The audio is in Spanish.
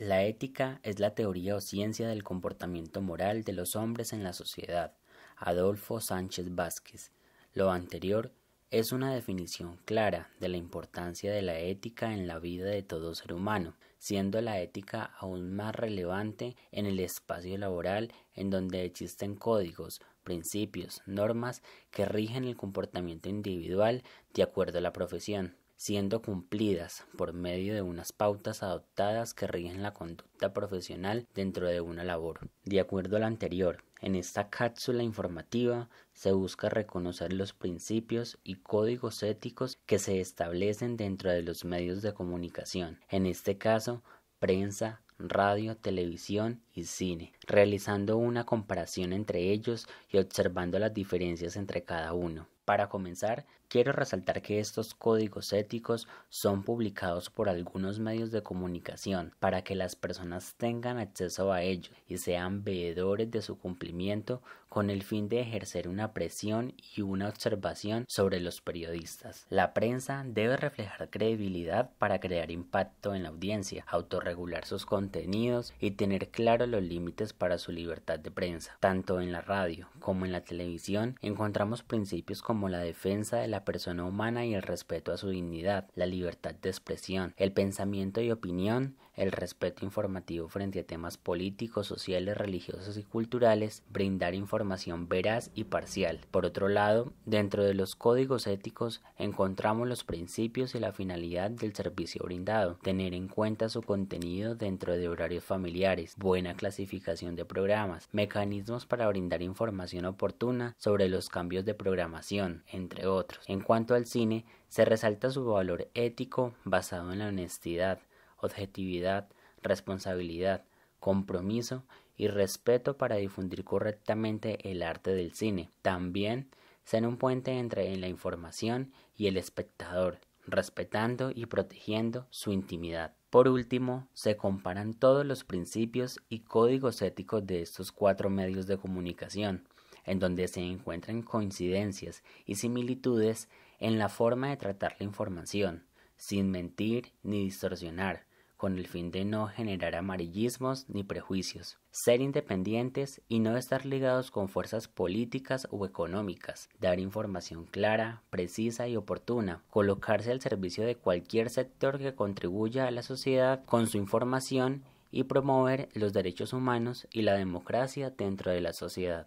La ética es la teoría o ciencia del comportamiento moral de los hombres en la sociedad. Adolfo Sánchez Vázquez. Lo anterior es una definición clara de la importancia de la ética en la vida de todo ser humano, siendo la ética aún más relevante en el espacio laboral en donde existen códigos, principios, normas que rigen el comportamiento individual de acuerdo a la profesión siendo cumplidas por medio de unas pautas adoptadas que rigen la conducta profesional dentro de una labor. De acuerdo al anterior, en esta cápsula informativa se busca reconocer los principios y códigos éticos que se establecen dentro de los medios de comunicación, en este caso, prensa, radio, televisión y cine, realizando una comparación entre ellos y observando las diferencias entre cada uno. Para comenzar, quiero resaltar que estos códigos éticos son publicados por algunos medios de comunicación para que las personas tengan acceso a ellos y sean veedores de su cumplimiento con el fin de ejercer una presión y una observación sobre los periodistas. La prensa debe reflejar credibilidad para crear impacto en la audiencia, autorregular sus contenidos y tener claros los límites para su libertad de prensa. Tanto en la radio como en la televisión encontramos principios como como la defensa de la persona humana y el respeto a su dignidad, la libertad de expresión, el pensamiento y opinión, el respeto informativo frente a temas políticos, sociales, religiosos y culturales, brindar información veraz y parcial. Por otro lado, dentro de los códigos éticos encontramos los principios y la finalidad del servicio brindado, tener en cuenta su contenido dentro de horarios familiares, buena clasificación de programas, mecanismos para brindar información oportuna sobre los cambios de programación, entre otros. En cuanto al cine, se resalta su valor ético basado en la honestidad, objetividad, responsabilidad, compromiso y respeto para difundir correctamente el arte del cine. También ser un puente entre la información y el espectador, respetando y protegiendo su intimidad. Por último, se comparan todos los principios y códigos éticos de estos cuatro medios de comunicación, en donde se encuentran coincidencias y similitudes en la forma de tratar la información, sin mentir ni distorsionar, con el fin de no generar amarillismos ni prejuicios, ser independientes y no estar ligados con fuerzas políticas o económicas, dar información clara, precisa y oportuna, colocarse al servicio de cualquier sector que contribuya a la sociedad con su información y promover los derechos humanos y la democracia dentro de la sociedad.